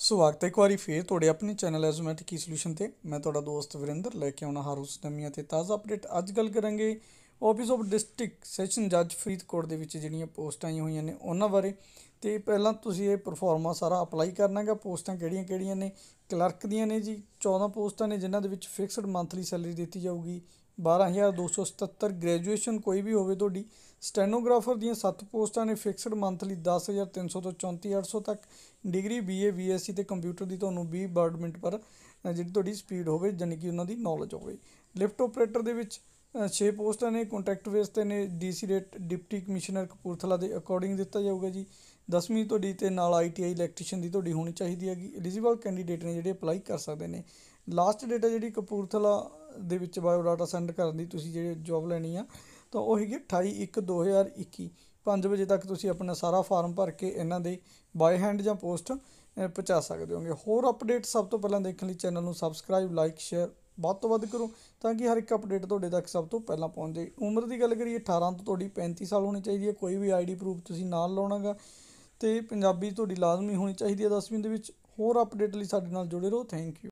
ਸਵਾਗਤ ਹੈ ਇੱਕ ਵਾਰੀ ਫੇਰ ਤੁਹਾਡੇ ਆਪਣੇ ਚੈਨਲ ਐਜ਼ਮੈਟਿਕ ਸੋਲੂਸ਼ਨ ਤੇ ਮੈਂ ਤੁਹਾਡਾ ਦੋਸਤ ਵਿਰਿੰਦਰ ਲੈ ਕੇ ਆਉਣਾ ਹਰ ਉਸ ਨਵੀਆਂ ਤੇ ਤਾਜ਼ਾ ਅਪਡੇਟ ਅੱਜ ਗੱਲ ਕਰਾਂਗੇ ਆਫਿਸ ਆਫ ਡਿਸਟ੍ਰਿਕਟ ਸੈਸ਼ਨ ਜੱਜ ਫਰੀਦਕੋਟ ਦੇ ਵਿੱਚ ਜਿਹੜੀਆਂ ਪੋਸਟਾਂ ਆਈਆਂ ਹੋਈਆਂ ਨੇ ਉਹਨਾਂ ਬਾਰੇ ਤੇ ਪਹਿਲਾਂ ਤੁਸੀਂ ਇਹ ਪਰਫਾਰਮਾ ਸਾਰਾ ਅਪਲਾਈ ਕਰਨਾਗਾ ਪੋਸਟਾਂ ਕਿਹੜੀਆਂ-ਕਿਹੜੀਆਂ ਨੇ ਕਲਰਕ ਦੀਆਂ ਨੇ ਜੀ 14 ਪੋਸਟਾਂ ਨੇ ਜਿਨ੍ਹਾਂ ਦੇ ਵਿੱਚ ਫਿਕਸਡ ਮੰਥਲੀ ਸੈਲਰੀ ਦਿੱਤੀ ਜਾਊਗੀ 12277 ਗ੍ਰੈਜੂਏਸ਼ਨ ਕੋਈ ਵੀ ਹੋਵੇ ਤੁਹਾਡੀ ਸਟੈਨੋਗ੍ਰਾਫਰ ਦੀਆਂ 7 ਪੋਸਟਾਂ ਨੇ ਫਿਕਸਡ ਮੰਥਲੀ 10300 ਤੋਂ 34800 ਤੱਕ ਡਿਗਰੀ ਬੀਏ ਬੀਐਸਸੀ ਤੇ ਕੰਪਿਊਟਰ ਦੀ ਤੁਹਾਨੂੰ 20 ਬਰਡ ਮਿੰਟ ਪਰ ਜਿਹੜੀ ਤੁਹਾਡੀ ਸਪੀਡ ਹੋਵੇ ਜਾਨੀ ਕਿ ਉਹਨਾਂ ਦੀ ਨੌਲੇਜ ਹੋਵੇ ਲਿਫਟ ਆਪਰੇਟਰ ਦੇ ਵਿੱਚ 6 ਪੋਸਟਾਂ ਨੇ ਕੰਟਰੈਕਟ ਬੇਸ ਤੇ ਨੇ DC rate deputy commissioner Kapurthala ਦੇ ਅਕੋਰਡਿੰਗ ਦਿੱਤਾ ਜਾਊਗਾ ਜੀ 10ਵੀਂ ਤੁਹਾਡੀ ਤੇ ਨਾਲ ਆਈਟੀਆਈ ਇਲੈਕਟ੍ਰੀਸ਼ੀਅਨ ਦੀ ਤੁਹਾਡੀ ਹੋਣੀ ਚਾਹੀਦੀ ਹੈਗੀ ਐਲੀਜੀਬਲ ਕੈਂਡੀਡੇਟ ਨੇ ਜਿਹੜੇ ਅਪਲਾਈ ਕਰ ਸਕਦੇ ਨੇ ਲਾਸਟ ਡੇਟਾ ਜਿਹੜੀ ਕਪੂਰਥਲਾ ਦੇ ਵਿੱਚ ਬਾਇਓ ਡਾਟਾ ਸੈਂਡ ਕਰਨ ਦੀ ਤੁਸੀਂ ਜਿਹੜੇ ਜੌਬ ਲੈਣੀ ਆ ਤਾਂ ਉਹ ਹੈਗੀ 28 1 2021 5 ਵਜੇ ਤੱਕ ਤੁਸੀਂ ਆਪਣਾ ਸਾਰਾ ਫਾਰਮ ਭਰ ਕੇ ਇਹਨਾਂ ਦੇ ਬਾਏ ਹੈਂਡ ਜਾਂ ਪੋਸਟ ਪਹੁੰਚਾ ਸਕਦੇ ਹੋਗੇ ਹੋਰ ਅਪਡੇਟ ਸਭ ਤੋਂ ਪਹਿਲਾਂ ਦੇਖਣ ਲਈ ਚੈਨਲ ਨੂੰ ਸਬਸਕ੍ਰਾਈਬ ਲਾਈਕ ਸ਼ੇਅਰ ਵੱਧ ਤੋਂ ਵੱਧ ਕਰੋ ਤਾਂ ਕਿ ਹਰ ਇੱਕ ਅਪਡੇਟ ਤੁਹਾਡੇ ਤੱਕ ਸਭ ਤੋਂ ਪਹਿਲਾਂ ਪਹੁੰਚ ਜਾਏ ਉਮਰ ਦੀ ਗੱਲ ਕਰੀਏ 18 ਤੋਂ ਤੁਹਾਡੀ 35 ਸਾਲ ਹੋਣੀ ਚਾਹੀਦੀ ਹੈ ਕੋਈ ਵੀ ਆਈਡੀ ਪ੍ਰੂਫ ਤੁਸੀਂ ਨਾਲ ਲਾਉਣਾਗਾ ਤੇ ਪੰਜਾਬੀ ਤੁਹਾਡੀ ਲਾਜ਼ਮੀ ਹੋਣੀ ਚਾਹੀਦੀ ਹੈ 10ਵੀਂ ਦੇ ਵਿੱਚ ਹੋਰ ਅਪਡੇਟ ਲਈ ਸਾਡੇ ਨਾਲ ਜੁੜੇ ਰਹੋ ਥੈਂਕ ਯੂ